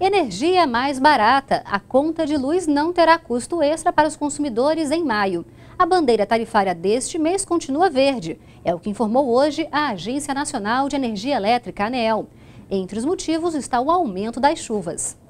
Energia mais barata. A conta de luz não terá custo extra para os consumidores em maio. A bandeira tarifária deste mês continua verde. É o que informou hoje a Agência Nacional de Energia Elétrica, ANEEL. Entre os motivos está o aumento das chuvas.